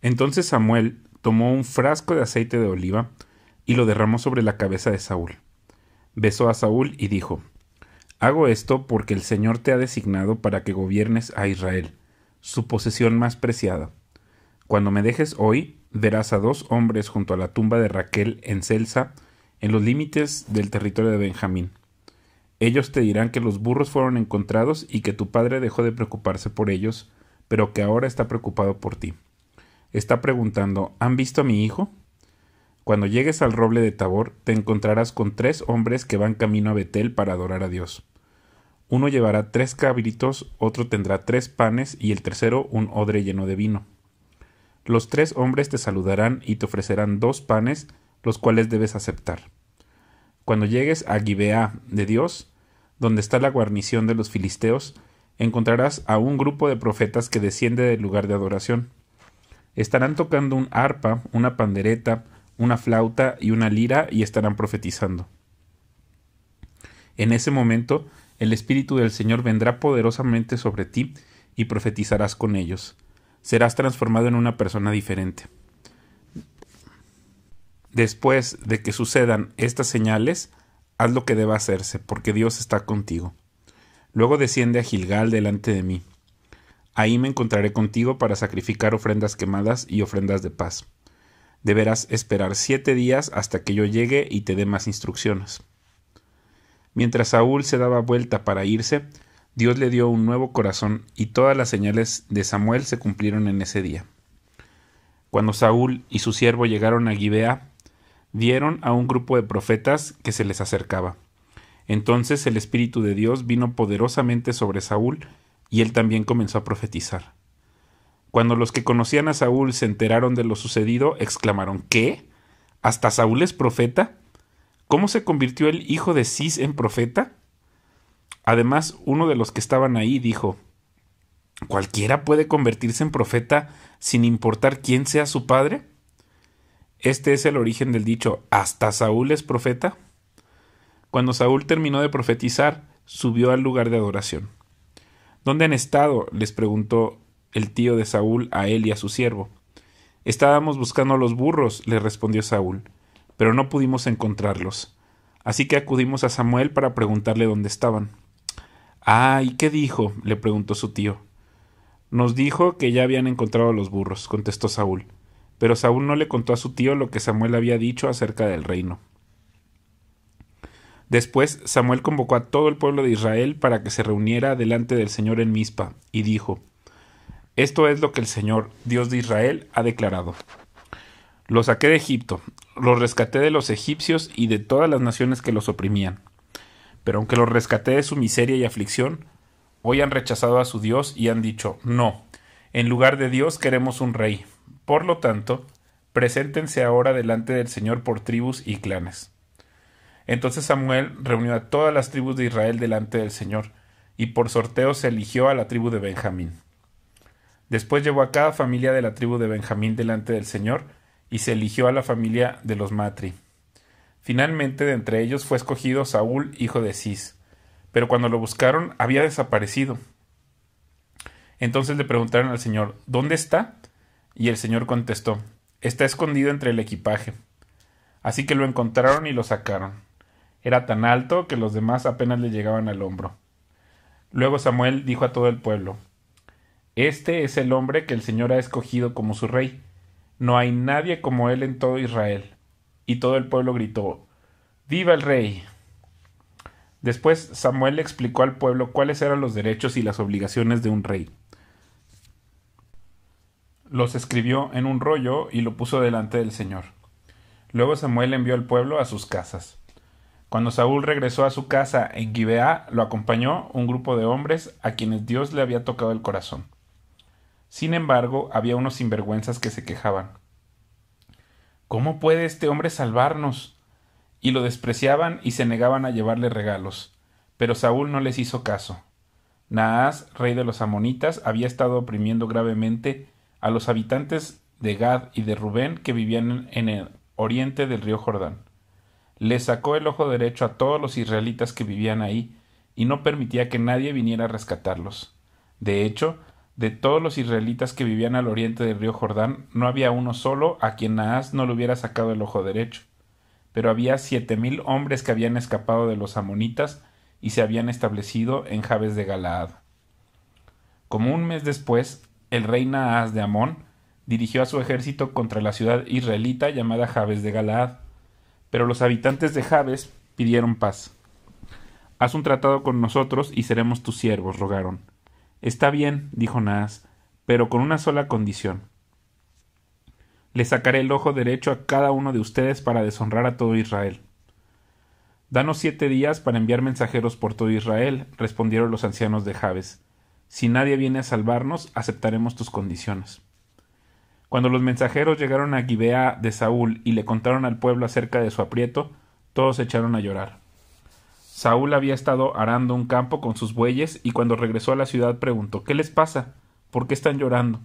Entonces Samuel tomó un frasco de aceite de oliva y lo derramó sobre la cabeza de Saúl. Besó a Saúl y dijo, Hago esto porque el Señor te ha designado para que gobiernes a Israel, su posesión más preciada. Cuando me dejes hoy, verás a dos hombres junto a la tumba de Raquel en Celsa, en los límites del territorio de Benjamín. Ellos te dirán que los burros fueron encontrados y que tu padre dejó de preocuparse por ellos, pero que ahora está preocupado por ti está preguntando ¿Han visto a mi hijo? Cuando llegues al roble de Tabor, te encontrarás con tres hombres que van camino a Betel para adorar a Dios. Uno llevará tres cabritos, otro tendrá tres panes y el tercero un odre lleno de vino. Los tres hombres te saludarán y te ofrecerán dos panes, los cuales debes aceptar. Cuando llegues a Gibeá de Dios, donde está la guarnición de los filisteos, encontrarás a un grupo de profetas que desciende del lugar de adoración. Estarán tocando un arpa, una pandereta, una flauta y una lira y estarán profetizando. En ese momento, el Espíritu del Señor vendrá poderosamente sobre ti y profetizarás con ellos. Serás transformado en una persona diferente. Después de que sucedan estas señales, haz lo que deba hacerse, porque Dios está contigo. Luego desciende a Gilgal delante de mí. Ahí me encontraré contigo para sacrificar ofrendas quemadas y ofrendas de paz. Deberás esperar siete días hasta que yo llegue y te dé más instrucciones. Mientras Saúl se daba vuelta para irse, Dios le dio un nuevo corazón y todas las señales de Samuel se cumplieron en ese día. Cuando Saúl y su siervo llegaron a Gibea, vieron a un grupo de profetas que se les acercaba. Entonces el Espíritu de Dios vino poderosamente sobre Saúl y él también comenzó a profetizar. Cuando los que conocían a Saúl se enteraron de lo sucedido, exclamaron ¿Qué? ¿Hasta Saúl es profeta? ¿Cómo se convirtió el hijo de Cis en profeta? Además, uno de los que estaban ahí dijo ¿Cualquiera puede convertirse en profeta sin importar quién sea su padre? Este es el origen del dicho ¿Hasta Saúl es profeta? Cuando Saúl terminó de profetizar, subió al lugar de adoración. ¿Dónde han estado? les preguntó el tío de Saúl a él y a su siervo. Estábamos buscando a los burros, le respondió Saúl, pero no pudimos encontrarlos. Así que acudimos a Samuel para preguntarle dónde estaban. Ah, ¿y qué dijo? le preguntó su tío. Nos dijo que ya habían encontrado los burros, contestó Saúl. Pero Saúl no le contó a su tío lo que Samuel había dicho acerca del reino. Después Samuel convocó a todo el pueblo de Israel para que se reuniera delante del Señor en Mizpa, y dijo, Esto es lo que el Señor, Dios de Israel, ha declarado. Los saqué de Egipto, los rescaté de los egipcios y de todas las naciones que los oprimían. Pero aunque los rescaté de su miseria y aflicción, hoy han rechazado a su Dios y han dicho, no, en lugar de Dios queremos un rey. Por lo tanto, preséntense ahora delante del Señor por tribus y clanes. Entonces Samuel reunió a todas las tribus de Israel delante del Señor, y por sorteo se eligió a la tribu de Benjamín. Después llevó a cada familia de la tribu de Benjamín delante del Señor, y se eligió a la familia de los Matri. Finalmente de entre ellos fue escogido Saúl, hijo de Cis, pero cuando lo buscaron había desaparecido. Entonces le preguntaron al Señor, ¿dónde está? Y el Señor contestó, está escondido entre el equipaje. Así que lo encontraron y lo sacaron era tan alto que los demás apenas le llegaban al hombro. Luego Samuel dijo a todo el pueblo Este es el hombre que el Señor ha escogido como su rey. No hay nadie como él en todo Israel. Y todo el pueblo gritó Viva el rey. Después Samuel explicó al pueblo cuáles eran los derechos y las obligaciones de un rey. Los escribió en un rollo y lo puso delante del Señor. Luego Samuel envió al pueblo a sus casas. Cuando Saúl regresó a su casa en Gibeá, lo acompañó un grupo de hombres a quienes Dios le había tocado el corazón. Sin embargo, había unos sinvergüenzas que se quejaban. ¿Cómo puede este hombre salvarnos? Y lo despreciaban y se negaban a llevarle regalos. Pero Saúl no les hizo caso. Naas, rey de los amonitas, había estado oprimiendo gravemente a los habitantes de Gad y de Rubén que vivían en el oriente del río Jordán le sacó el ojo derecho a todos los israelitas que vivían ahí, y no permitía que nadie viniera a rescatarlos. De hecho, de todos los israelitas que vivían al oriente del río Jordán, no había uno solo a quien Naas no le hubiera sacado el ojo derecho. Pero había siete mil hombres que habían escapado de los amonitas y se habían establecido en Jabes de Galaad. Como un mes después, el rey Naas de Amón dirigió a su ejército contra la ciudad israelita llamada Jabes de Galaad pero los habitantes de Jabes pidieron paz. Haz un tratado con nosotros y seremos tus siervos, rogaron. Está bien, dijo Naas, pero con una sola condición. Le sacaré el ojo derecho a cada uno de ustedes para deshonrar a todo Israel. Danos siete días para enviar mensajeros por todo Israel, respondieron los ancianos de Jabes. Si nadie viene a salvarnos, aceptaremos tus condiciones. Cuando los mensajeros llegaron a Gibea de Saúl y le contaron al pueblo acerca de su aprieto, todos se echaron a llorar. Saúl había estado arando un campo con sus bueyes y cuando regresó a la ciudad preguntó ¿Qué les pasa? ¿Por qué están llorando?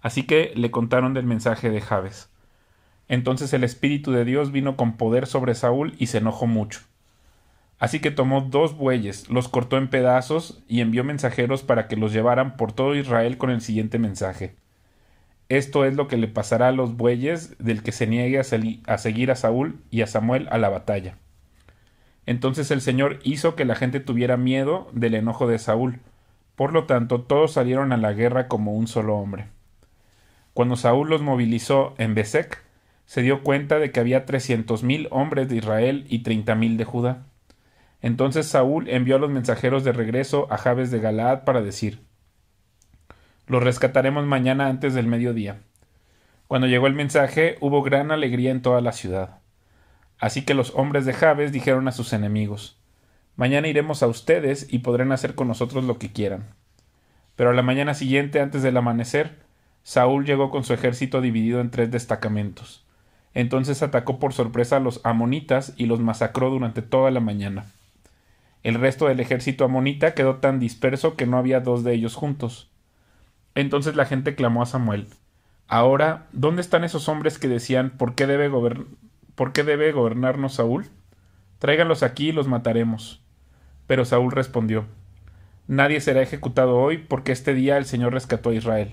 Así que le contaron del mensaje de Jabes. Entonces el Espíritu de Dios vino con poder sobre Saúl y se enojó mucho. Así que tomó dos bueyes, los cortó en pedazos y envió mensajeros para que los llevaran por todo Israel con el siguiente mensaje. Esto es lo que le pasará a los bueyes del que se niegue a, seguir a Saúl y a Samuel a la batalla. Entonces el Señor hizo que la gente tuviera miedo del enojo de Saúl. Por lo tanto, todos salieron a la guerra como un solo hombre. Cuando Saúl los movilizó en Besek, se dio cuenta de que había trescientos mil hombres de Israel y treinta mil de Judá. Entonces Saúl envió los mensajeros de regreso a Jabes de Galaad para decir los rescataremos mañana antes del mediodía. Cuando llegó el mensaje hubo gran alegría en toda la ciudad. Así que los hombres de Jabes dijeron a sus enemigos Mañana iremos a ustedes y podrán hacer con nosotros lo que quieran. Pero a la mañana siguiente, antes del amanecer, Saúl llegó con su ejército dividido en tres destacamentos. Entonces atacó por sorpresa a los amonitas y los masacró durante toda la mañana. El resto del ejército amonita quedó tan disperso que no había dos de ellos juntos. Entonces la gente clamó a Samuel. Ahora, ¿dónde están esos hombres que decían ¿por qué debe, ¿por qué debe gobernarnos Saúl? Tráiganlos aquí y los mataremos. Pero Saúl respondió Nadie será ejecutado hoy, porque este día el Señor rescató a Israel.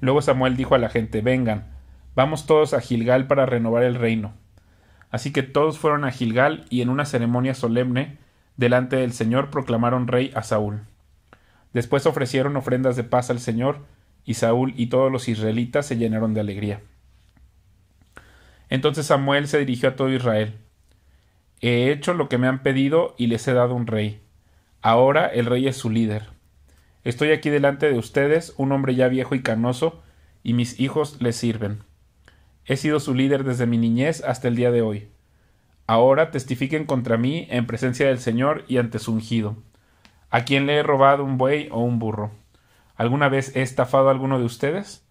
Luego Samuel dijo a la gente Vengan, vamos todos a Gilgal para renovar el reino. Así que todos fueron a Gilgal y en una ceremonia solemne delante del Señor proclamaron rey a Saúl. Después ofrecieron ofrendas de paz al Señor, y Saúl y todos los israelitas se llenaron de alegría. Entonces Samuel se dirigió a todo Israel. He hecho lo que me han pedido y les he dado un rey. Ahora el rey es su líder. Estoy aquí delante de ustedes, un hombre ya viejo y canoso, y mis hijos le sirven. He sido su líder desde mi niñez hasta el día de hoy. Ahora testifiquen contra mí en presencia del Señor y ante su ungido. ¿A quién le he robado un buey o un burro? ¿Alguna vez he estafado a alguno de ustedes?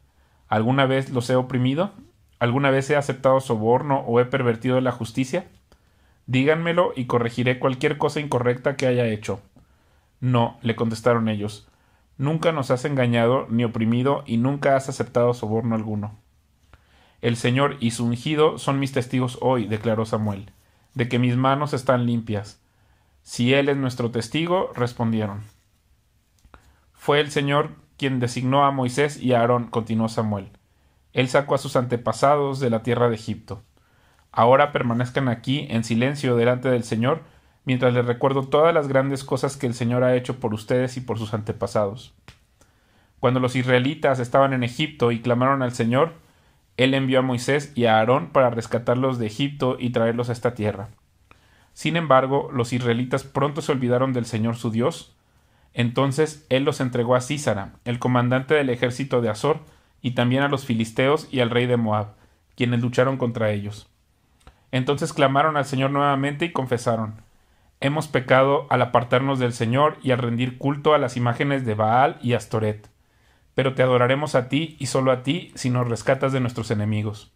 ¿Alguna vez los he oprimido? ¿Alguna vez he aceptado soborno o he pervertido la justicia? Díganmelo y corregiré cualquier cosa incorrecta que haya hecho. No, le contestaron ellos, nunca nos has engañado ni oprimido y nunca has aceptado soborno alguno. El Señor y su ungido son mis testigos hoy, declaró Samuel, de que mis manos están limpias si Él es nuestro testigo, respondieron. Fue el Señor quien designó a Moisés y a Aarón, continuó Samuel. Él sacó a sus antepasados de la tierra de Egipto. Ahora permanezcan aquí en silencio delante del Señor, mientras les recuerdo todas las grandes cosas que el Señor ha hecho por ustedes y por sus antepasados. Cuando los israelitas estaban en Egipto y clamaron al Señor, Él envió a Moisés y a Aarón para rescatarlos de Egipto y traerlos a esta tierra. Sin embargo, los israelitas pronto se olvidaron del Señor su Dios. Entonces él los entregó a Císara, el comandante del ejército de Azor, y también a los filisteos y al rey de Moab, quienes lucharon contra ellos. Entonces clamaron al Señor nuevamente y confesaron Hemos pecado al apartarnos del Señor y al rendir culto a las imágenes de Baal y Astoret. Pero te adoraremos a ti y solo a ti si nos rescatas de nuestros enemigos.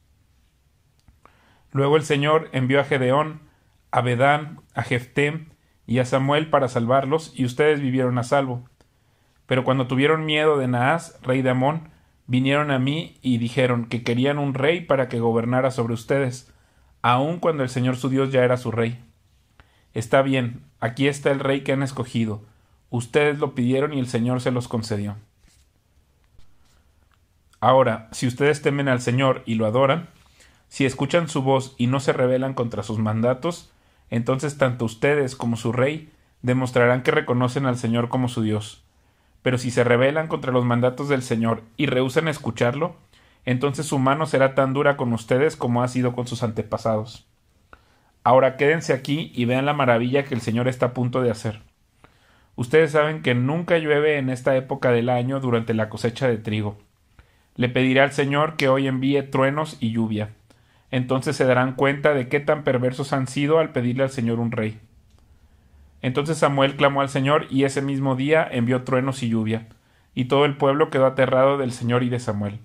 Luego el Señor envió a Gedeón a Bedán, a Jefté y a Samuel para salvarlos, y ustedes vivieron a salvo. Pero cuando tuvieron miedo de Naas, rey de Amón, vinieron a mí y dijeron que querían un rey para que gobernara sobre ustedes, aun cuando el Señor su Dios ya era su rey. Está bien, aquí está el rey que han escogido. Ustedes lo pidieron y el Señor se los concedió. Ahora, si ustedes temen al Señor y lo adoran, si escuchan su voz y no se rebelan contra sus mandatos, entonces tanto ustedes como su rey demostrarán que reconocen al Señor como su Dios. Pero si se rebelan contra los mandatos del Señor y rehúsen escucharlo, entonces su mano será tan dura con ustedes como ha sido con sus antepasados. Ahora quédense aquí y vean la maravilla que el Señor está a punto de hacer. Ustedes saben que nunca llueve en esta época del año durante la cosecha de trigo. Le pediré al Señor que hoy envíe truenos y lluvia entonces se darán cuenta de qué tan perversos han sido al pedirle al Señor un rey. Entonces Samuel clamó al Señor y ese mismo día envió truenos y lluvia, y todo el pueblo quedó aterrado del Señor y de Samuel.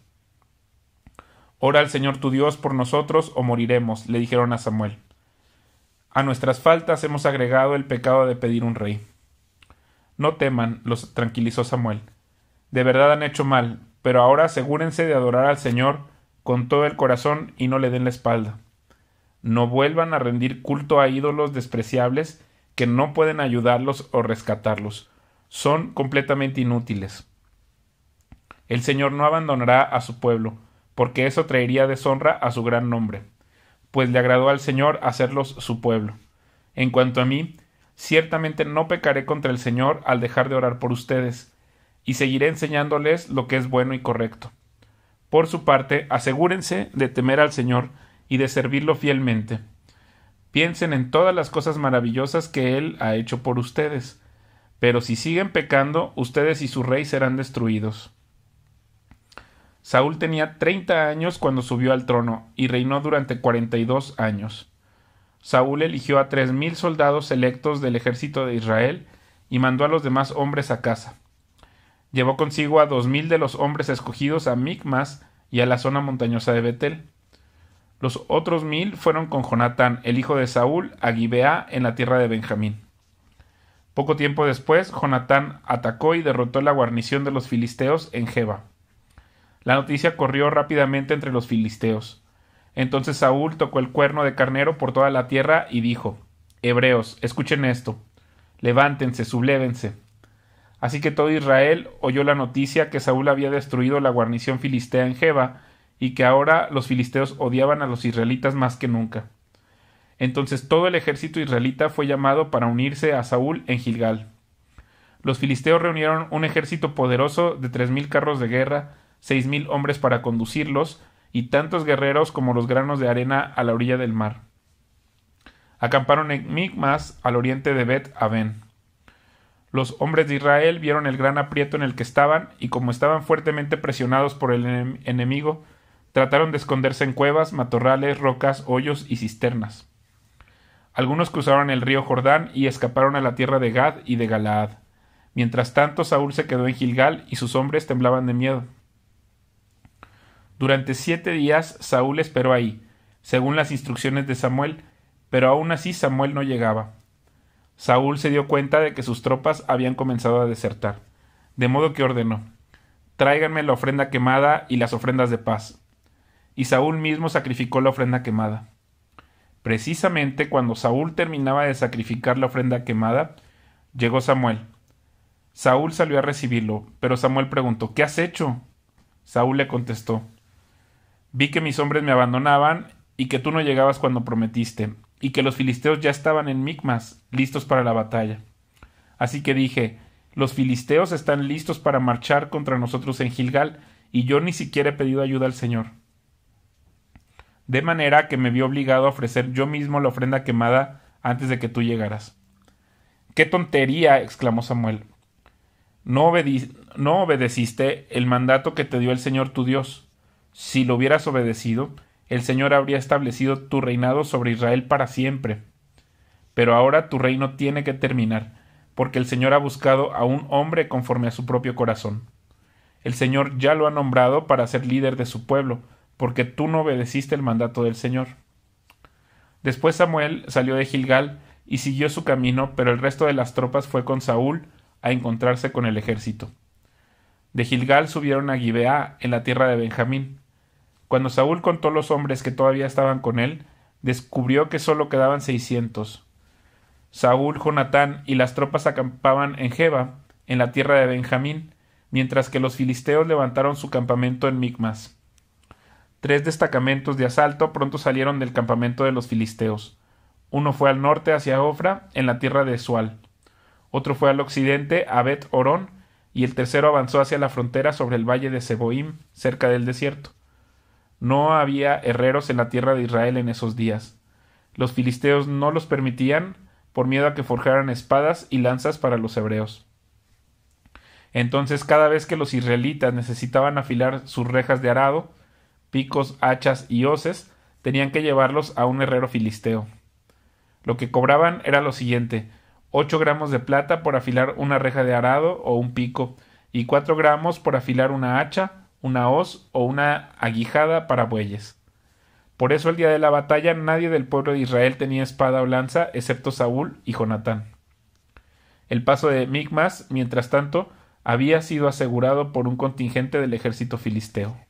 Ora al Señor tu Dios por nosotros o moriremos, le dijeron a Samuel. A nuestras faltas hemos agregado el pecado de pedir un rey. No teman, los tranquilizó Samuel. De verdad han hecho mal, pero ahora asegúrense de adorar al Señor, con todo el corazón y no le den la espalda. No vuelvan a rendir culto a ídolos despreciables que no pueden ayudarlos o rescatarlos. Son completamente inútiles. El Señor no abandonará a su pueblo, porque eso traería deshonra a su gran nombre, pues le agradó al Señor hacerlos su pueblo. En cuanto a mí, ciertamente no pecaré contra el Señor al dejar de orar por ustedes, y seguiré enseñándoles lo que es bueno y correcto. Por su parte, asegúrense de temer al Señor y de servirlo fielmente. Piensen en todas las cosas maravillosas que Él ha hecho por ustedes. Pero si siguen pecando, ustedes y su rey serán destruidos. Saúl tenía treinta años cuando subió al trono y reinó durante cuarenta y dos años. Saúl eligió a tres mil soldados electos del ejército de Israel y mandó a los demás hombres a casa. Llevó consigo a dos mil de los hombres escogidos a Micmas y a la zona montañosa de Betel. Los otros mil fueron con Jonatán, el hijo de Saúl, a Gibeá, en la tierra de Benjamín. Poco tiempo después, Jonatán atacó y derrotó la guarnición de los filisteos en Jeba. La noticia corrió rápidamente entre los filisteos. Entonces Saúl tocó el cuerno de carnero por toda la tierra y dijo: Hebreos, escuchen esto. Levántense, sublévense. Así que todo Israel oyó la noticia que Saúl había destruido la guarnición filistea en Jeba, y que ahora los filisteos odiaban a los israelitas más que nunca. Entonces todo el ejército israelita fue llamado para unirse a Saúl en Gilgal. Los filisteos reunieron un ejército poderoso de tres mil carros de guerra, seis mil hombres para conducirlos, y tantos guerreros como los granos de arena a la orilla del mar. Acamparon en Migmas al oriente de Bet Aven. Los hombres de Israel vieron el gran aprieto en el que estaban y como estaban fuertemente presionados por el enemigo, trataron de esconderse en cuevas, matorrales, rocas, hoyos y cisternas. Algunos cruzaron el río Jordán y escaparon a la tierra de Gad y de Galaad. Mientras tanto, Saúl se quedó en Gilgal y sus hombres temblaban de miedo. Durante siete días Saúl esperó ahí, según las instrucciones de Samuel, pero aún así Samuel no llegaba. Saúl se dio cuenta de que sus tropas habían comenzado a desertar, de modo que ordenó Tráiganme la ofrenda quemada y las ofrendas de paz. Y Saúl mismo sacrificó la ofrenda quemada. Precisamente cuando Saúl terminaba de sacrificar la ofrenda quemada, llegó Samuel. Saúl salió a recibirlo, pero Samuel preguntó ¿Qué has hecho? Saúl le contestó Vi que mis hombres me abandonaban y que tú no llegabas cuando prometiste, y que los filisteos ya estaban en Micmas, listos para la batalla. Así que dije, los filisteos están listos para marchar contra nosotros en Gilgal, y yo ni siquiera he pedido ayuda al Señor. De manera que me vi obligado a ofrecer yo mismo la ofrenda quemada antes de que tú llegaras. ¡Qué tontería! exclamó Samuel. No, no obedeciste el mandato que te dio el Señor tu Dios. Si lo hubieras obedecido, el Señor habría establecido tu reinado sobre Israel para siempre. Pero ahora tu reino tiene que terminar, porque el Señor ha buscado a un hombre conforme a su propio corazón. El Señor ya lo ha nombrado para ser líder de su pueblo, porque tú no obedeciste el mandato del Señor. Después Samuel salió de Gilgal y siguió su camino, pero el resto de las tropas fue con Saúl a encontrarse con el ejército. De Gilgal subieron a Gibeá, en la tierra de Benjamín. Cuando Saúl contó los hombres que todavía estaban con él, descubrió que solo quedaban seiscientos. Saúl, Jonatán y las tropas acampaban en Jeba, en la tierra de Benjamín, mientras que los filisteos levantaron su campamento en Micmas. Tres destacamentos de asalto pronto salieron del campamento de los filisteos. Uno fue al norte hacia Ofra, en la tierra de Sual. Otro fue al occidente a Bet Orón, y el tercero avanzó hacia la frontera sobre el valle de Seboim, cerca del desierto. No había herreros en la tierra de Israel en esos días. Los filisteos no los permitían por miedo a que forjaran espadas y lanzas para los hebreos. Entonces cada vez que los israelitas necesitaban afilar sus rejas de arado, picos, hachas y hoces, tenían que llevarlos a un herrero filisteo. Lo que cobraban era lo siguiente: ocho gramos de plata por afilar una reja de arado o un pico, y cuatro gramos por afilar una hacha una hoz o una aguijada para bueyes. Por eso el día de la batalla nadie del pueblo de Israel tenía espada o lanza, excepto Saúl y Jonatán. El paso de Micmas, mientras tanto, había sido asegurado por un contingente del ejército filisteo.